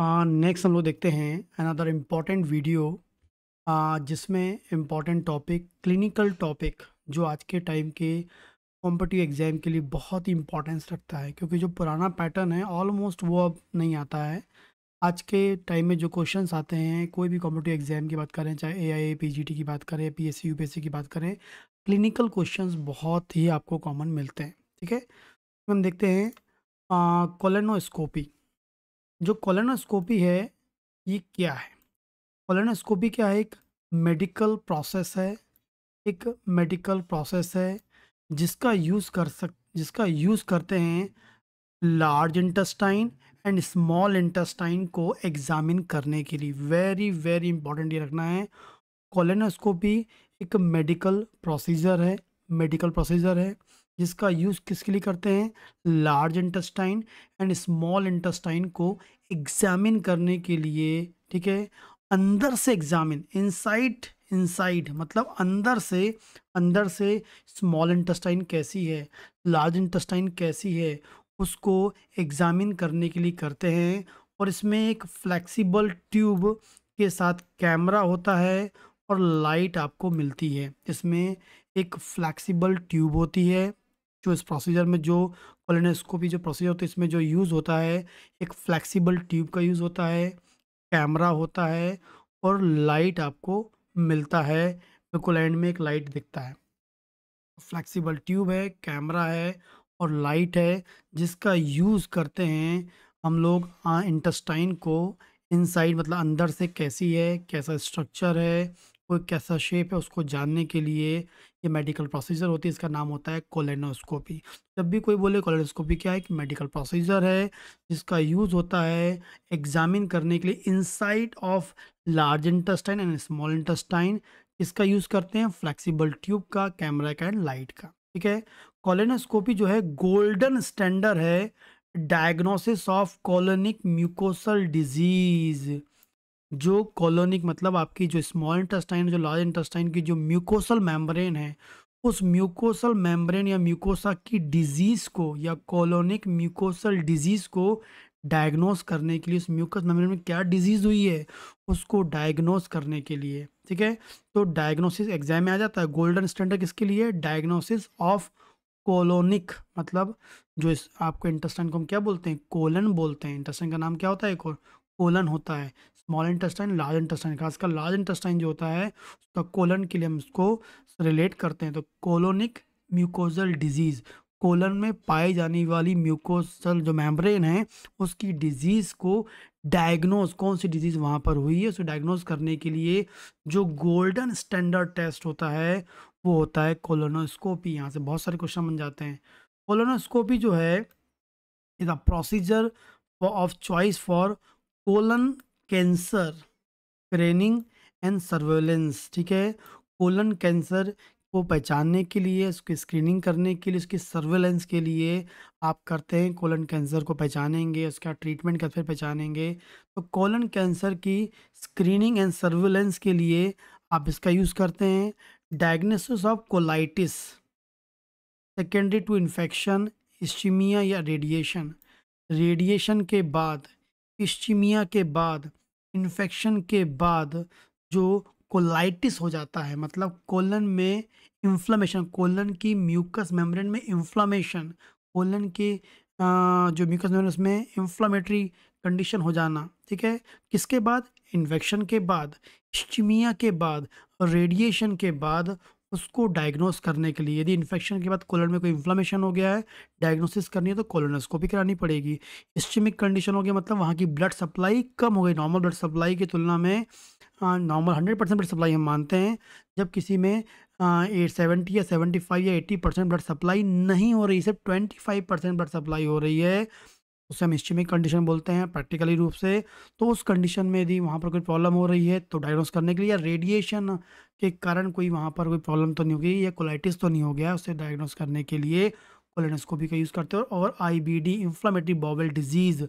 next हाँ, हम लोग देखते हैं अनदर इम्पॉर्टेंट वीडियो जिसमें इम्पॉर्टेंट टॉपिक क्लिनिकल टॉपिक जो आज के टाइम के कॉम्पिटिव एग्ज़ाम के लिए बहुत ही इम्पोर्टेंस रखता है क्योंकि जो पुराना पैटर्न है ऑलमोस्ट वो अब नहीं आता है आज के टाइम में जो क्वेश्चंस आते हैं कोई भी कॉम्पिटिव एग्ज़ाम की बात करें चाहे ए आई की बात करें एस सी की बात करें क्लिनिकल क्वेश्चन बहुत ही आपको कॉमन मिलते हैं ठीक है तो हम देखते हैं कोलेनोस्कोपी जो कोलोनोस्कोपी है ये क्या है कोलोनोस्कोपी क्या है एक मेडिकल प्रोसेस है एक मेडिकल प्रोसेस है जिसका यूज़ कर सक जिसका यूज़ करते हैं large intestine and small intestine को एग्ज़ामिन करने के लिए वेरी वेरी इंपॉर्टेंट ये रखना है कोलोनोस्कोपी एक मेडिकल प्रोसीजर है मेडिकल प्रोसीजर है जिसका यूज़ किसके लिए करते हैं large intestine and small intestine को एग्जामिन करने के लिए ठीक है अंदर से एग्जामिन इनसाइट इनसाइड मतलब अंदर से अंदर से स्मॉल इंटेस्टाइन कैसी है लार्ज इंटेस्टाइन कैसी है उसको एग्जामिन करने के लिए करते हैं और इसमें एक फ्लेक्सिबल ट्यूब के साथ कैमरा होता है और लाइट आपको मिलती है इसमें एक फ्लेक्सिबल ट्यूब होती है जो इस प्रोसीजर में जो कोलिनोस्कोपी जो प्रोसीजर होता है इसमें जो यूज़ होता है एक फ्लैक्सीबल ट्यूब का यूज़ होता है कैमरा होता है और लाइट आपको मिलता है बिल्कुल एंड में एक लाइट दिखता है फ्लैक्सीबल ट्यूब है कैमरा है और लाइट है जिसका यूज़ करते हैं हम लोग इंटस्टाइन को इनसाइड मतलब अंदर से कैसी है कैसा स्ट्रक्चर है वो कैसा शेप है उसको जानने के लिए ये मेडिकल प्रोसीजर होती है इसका नाम होता है कोलेनोस्कोपी जब भी कोई बोले कोलेनोस्कोपी क्या है कि मेडिकल प्रोसीजर है जिसका यूज़ होता है एग्जामिन करने के लिए inside of large intestine and small intestine इसका यूज़ करते हैं फ्लैक्सीबल ट्यूब का कैमरा का एंड लाइट का ठीक है कोलेनोस्कोपी जो है गोल्डन स्टैंडर्ड है diagnosis of colonic mucosal disease जो कॉलोनिक मतलब आपकी जो स्मॉल इंटेस्टाइन जो लार्ज इंटेस्टाइन की जो म्यूकोसल मेम्ब्रेन है उस म्यूकोसल मेम्ब्रेन या म्यूकोसा की डिजीज़ को या कॉलोनिक म्यूकोसल डिजीज़ को डायग्नोस करने के लिए उस म्यूकस मेम्ब्रेन में क्या डिजीज़ हुई है उसको डायग्नोस करने के लिए ठीक है तो डायग्नोसिस एग्जाम में आ जाता है गोल्डन स्टैंडर्ड किसके लिए डायग्नोसिस ऑफ कॉलोनिक मतलब जो इस आपको इंटेस्टाइन को हम क्या बोलते हैं कोलन बोलते हैं इंटेस्टाइन का नाम क्या होता है कोलन होता है स्मॉल इंटेस्टाइन लार्ज इंटेस्टाइन खासकर लार्ज इंटेस्टाइन जो होता है उसका कोलन के लिए हम उसको रिलेट करते हैं तो कोलोनिक म्यूकोजल डिजीज़ कोलन में पाई जाने वाली म्यूकोसल जो मेम्ब्रेन है उसकी डिजीज़ को डायग्नोज कौन सी डिजीज़ वहाँ पर हुई है उसे डायग्नोज करने के लिए जो गोल्डन स्टैंडर्ड टेस्ट होता है वो होता है कोलोनोस्कोपी यहाँ से बहुत सारे क्वेश्चन बन जाते हैं कोलोनोस्कोपी जो है is a procedure of choice for colon cancer training and surveillance ठीक है कोलन कैंसर को पहचानने के लिए उसकी स्क्रीनिंग करने के लिए उसकी सर्वेलेंस के लिए आप करते हैं कोलन कैंसर को पहचानेंगे उसका ट्रीटमेंट फिर पहचानेंगे तो कोलन कैंसर की स्क्रीनिंग एंड सर्वेलेंस के लिए आप इसका यूज़ करते हैं diagnosis of colitis secondary to infection ischaemia या रेडिएशन रेडिएशन के बाद इश्चिमिया के बाद इन्फेक्शन के बाद जो कोलाइटिस हो जाता है मतलब कोलन में इन्फ्लामेशन कोलन की म्यूकस मेम्ब्रेन में इन्फ्लामेशन कोलन के जो म्यूकस मेम्ब्रेन उसमें इन्फ्लामेटरी कंडीशन हो जाना ठीक है किसके बाद इन्फेक्शन के बाद इश्चिमिया के बाद रेडिएशन के बाद उसको डायग्नोस करने के लिए यदि इन्फेक्शन के बाद कोलन में कोई इन्फ्लामेशन हो गया है डायग्नोसिस करनी है तो कोलोनोस्कोपी करानी पड़ेगी स्टिमिक कंडीशन हो गया मतलब वहाँ की ब्लड सप्लाई कम हो गई नॉर्मल ब्लड सप्लाई की तुलना में normal hundred percent blood supply हम मानते हैं जब किसी में एट सेवेंटी या सेवेंटी फाइव या एट्टी परसेंट ब्लड सप्लाई नहीं हो रही सिर्फ twenty five percent blood supply हो रही है उसे हम स्टीमिक कंडीशन बोलते हैं प्रैक्टिकली रूप से तो उस कंडीशन में यदि वहाँ पर कोई प्रॉब्लम हो रही है तो डायग्नोस करने के लिए या रेडिएशन के कारण कोई वहाँ पर कोई प्रॉब्लम तो नहीं होगी या कोलाइटिस तो नहीं हो गया उसे डायग्नोस करने के लिए कोलेनोस्कोपी का यूज़ करते हैं और I B D inflammatory bowel disease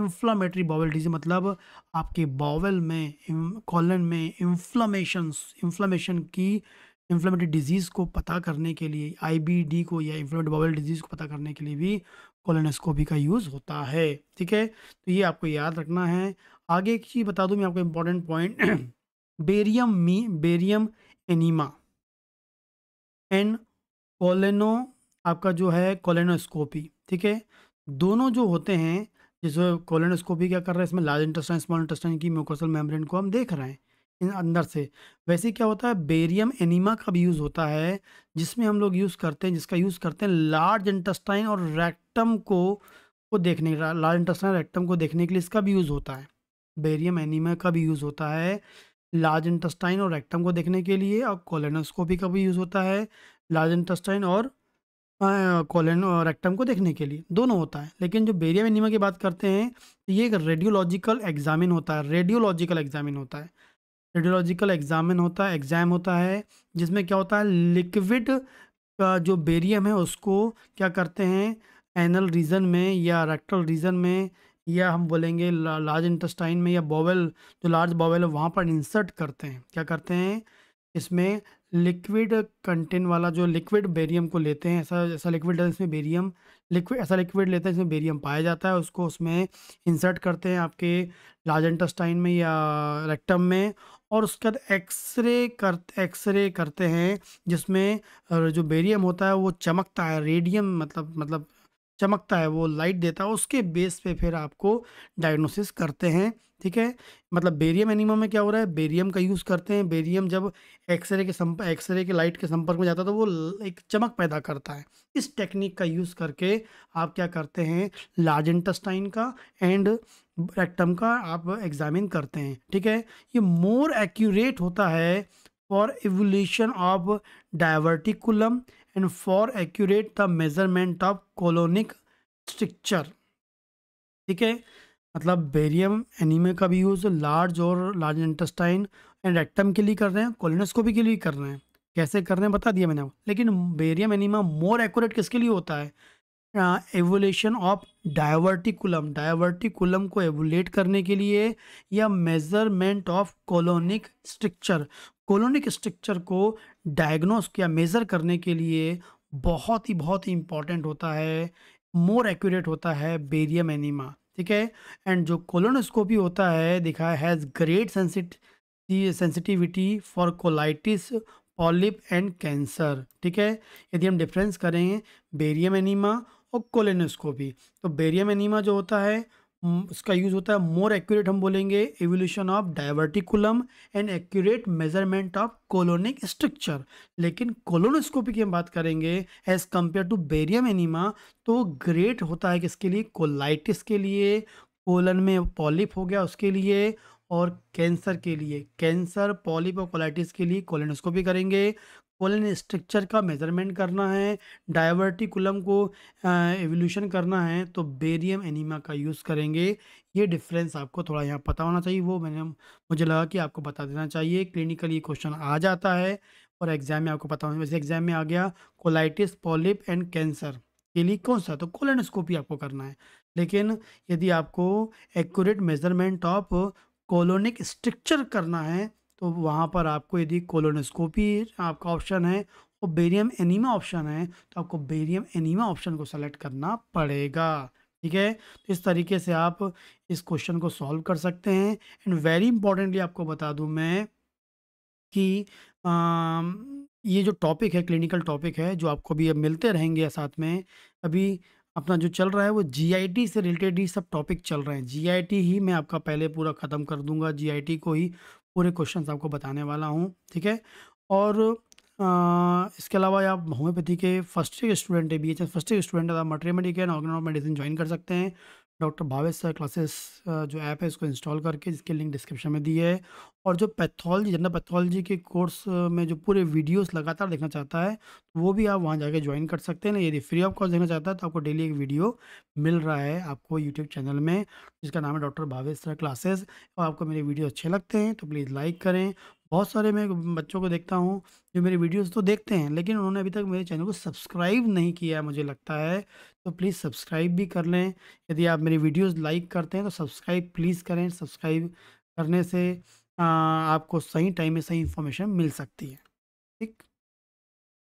inflammatory bowel disease मतलब आपके बॉवल में कॉलन में इन्फ्लामेशन इन्फ्लामेशन की इन्फ्लेमेटरी डिजीज़ को पता करने के लिए आईबीडी को या इन्फ्लेमेट बाउल डिजीज़ को पता करने के लिए भी कोलोनोस्कोपी का यूज़ होता है ठीक है तो ये आपको याद रखना है आगे एक चीज़ बता दूँ मैं आपको important point barium me barium enema and कोलेनो आपका जो है कोलेनोस्कोपी ठीक है दोनों जो होते हैं जैसे कोलेनोस्कोपी क्या कर रहा है इसमें लार्ज इंटेस्टाइन स्मॉल इंटेस्टाइन की म्यूकोसल मेम्ब्रेन को हम देख रहे हैं इन अंदर से वैसे क्या होता है बेरियम एनीमा का भी यूज़ होता है जिसमें हम लोग यूज़ करते हैं जिसका यूज़ करते हैं लार्ज इंटस्टाइन और रेक्टम को को देखने लार्ज इंटस्टाइन रेक्टम को देखने के लिए इसका भी यूज़ होता है बेरियम एनीमा का भी यूज़ होता है लार्ज इंटस्टाइन और रेक्टम को देखने के लिए और कोलेनोस्कोपी का भी यूज़ होता है लार्ज इंटस्टाइन और कोलन और रेक्टम को देखने के लिए दोनों होता है लेकिन जो बेरियम एनिमा की बात करते हैं ये एक रेडियोलॉजिकल एग्जामिन होता है रेडियोलॉजिकल एग्जामिन होता है रेडियोलॉजिकल एग्जामिन होता है एग्ज़ाम होता है जिसमें क्या होता है लिक्विड का जो बेरियम है उसको क्या करते हैं एनल रीजन में या रेक्टल रीजन में या हम बोलेंगे लार्ज इंटस्टाइन में या बॉवेल जो लार्ज बॉवेल है वहाँ पर इंसर्ट करते हैं क्या करते हैं इसमें लिक्विड कंटेंट वाला जो लिक्विड बेरियम को लेते हैं ऐसा ऐसा लिक्विड इसमें बेरियम लिक्विड ऐसा लिक्विड लेते हैं इसमें बेरियम पाया जाता है उसको उसमें इंसर्ट करते हैं आपके लार्ज इंटस्टाइन में या रेक्टम में और उसके बाद एक्सरे कर एक्सरे करते हैं जिसमें जो बेरियम होता है वो चमकता है रेडियम मतलब मतलब चमकता है वो लाइट देता है उसके बेस पे फिर आपको डायग्नोसिस करते हैं ठीक है मतलब बेरियम एनिमा में क्या हो रहा है बेरियम का यूज़ करते हैं बेरियम जब एक्सरे के संपर्क एक्सरे के लाइट के संपर्क में जाता है तो वो एक चमक पैदा करता है इस टेक्निक का यूज़ करके आप क्या करते हैं लार्ज इंटेस्टाइन का एंड रेक्टम का आप एग्जामिन करते हैं ठीक है ये मोर एक्यूरेट होता है for evolution of diverticulum and for accurate the measurement of colonic structure ठीक है मतलब बेरियम एनीमे का भी यूज़ लार्ज और लार्ज इंटेस्टाइन एंड रेक्टम के लिए कर रहे हैं कोलोनोस्कोपी के लिए कर रहे हैं कैसे कर रहे हैं बता दिया मैंने लेकिन बेरियम एनीमा मोर एक्यूरेट किसके लिए होता है एवोलेशन ऑफ डायवर्टिकुलम डायवर्टिकुलम को एवोलेट करने के लिए या measurement of colonic structure colonic structure को डायग्नोस या मेज़र करने के लिए बहुत ही बहुत ही इम्पॉर्टेंट होता है मोर एक्यूरेट होता है बेरियम एनीमा ठीक है एंड जो कोलोनोस्कोपी होता है दिखा हैज़ ग्रेट सेंसिट sensitivity for colitis polyp and cancer ठीक है यदि हम डिफरेंस करें बेरियम एनीमा और कोलोनोस्कोपी तो बेरियम एनीमा जो होता है इसका यूज़ होता है मोर एक्यूरेट हम बोलेंगे evolution of diverticulum and accurate measurement of colonic structure लेकिन कोलोनोस्कोपी की हम बात करेंगे as compare to barium enema तो ग्रेट होता है किसके लिए कोलाइटिस के लिए कोलन में पॉलिप हो गया उसके लिए और कैंसर के लिए कैंसर पॉलिप और कोलाइटिस के लिए कोलोनोस्कोपी करेंगे कोलन स्ट्रक्चर का मेजरमेंट करना है डायवर्टिकुलम को एवोल्यूशन करना है तो बेरियम एनीमा का यूज़ करेंगे ये डिफरेंस आपको थोड़ा यहाँ पता होना चाहिए वो मैंने मुझे लगा कि आपको बता देना चाहिए क्लिनिकल ये क्वेश्चन आ जाता है और एग्जाम में आपको पता होना वैसे एग्जाम में आ गया कोलाइटिस पॉलिप एंड कैंसर के लिए कौन सा तो कोलनस्कोपी आपको करना है लेकिन यदि आपको accurate measurement of colonic structure करना है तो वहाँ पर आपको यदि कोलोनोस्कोपी आपका ऑप्शन है और बेरियम एनीमा ऑप्शन है तो आपको बेरियम एनीमा ऑप्शन को सेलेक्ट करना पड़ेगा ठीक है तो इस तरीके से आप इस क्वेश्चन को सॉल्व कर सकते हैं एंड वेरी इंपॉर्टेंटली आपको बता दूं मैं कि आ, ये जो टॉपिक है क्लिनिकल टॉपिक है जो आपको अभी अब मिलते रहेंगे साथ में अभी अपना जो चल रहा है वो जीआईटी से रिलेटेड ही सब टॉपिक चल रहे हैं जीआईटी ही मैं आपका पहले पूरा ख़त्म कर दूंगा जीआईटी को ही पूरे क्वेश्चन आपको बताने वाला हूँ ठीक है और आ, इसके अलावा आप होम्योपैथी के फर्स्ट ईयर स्टूडेंट है B H first year student है आप material medical organ medicine join कर सकते हैं डॉक्टर भावेश सर क्लासेस जो ऐप है इसको इंस्टॉल करके जिसके लिंक डिस्क्रिप्शन में दी है और जो पैथोलॉजी जनरल पैथोलॉजी के कोर्स में जो पूरे वीडियोस लगातार देखना चाहता है तो वो भी आप वहाँ जाके ज्वाइन कर सकते हैं यदि फ्री ऑफ कॉस्ट देखना चाहता है तो आपको डेली एक वीडियो मिल रहा है आपको यूट्यूब चैनल में जिसका नाम है डॉक्टर भावेश सर क्लासेस और आपको मेरे वीडियो अच्छे लगते हैं तो प्लीज़ लाइक करें बहुत सारे मैं बच्चों को देखता हूँ जो मेरी वीडियोस तो देखते हैं लेकिन उन्होंने अभी तक मेरे चैनल को सब्सक्राइब नहीं किया है मुझे लगता है तो प्लीज़ सब्सक्राइब भी कर लें यदि आप मेरी वीडियोस लाइक करते हैं तो सब्सक्राइब प्लीज़ करें सब्सक्राइब करने से आ, आपको सही टाइम में सही इन्फॉर्मेशन मिल सकती है ठीक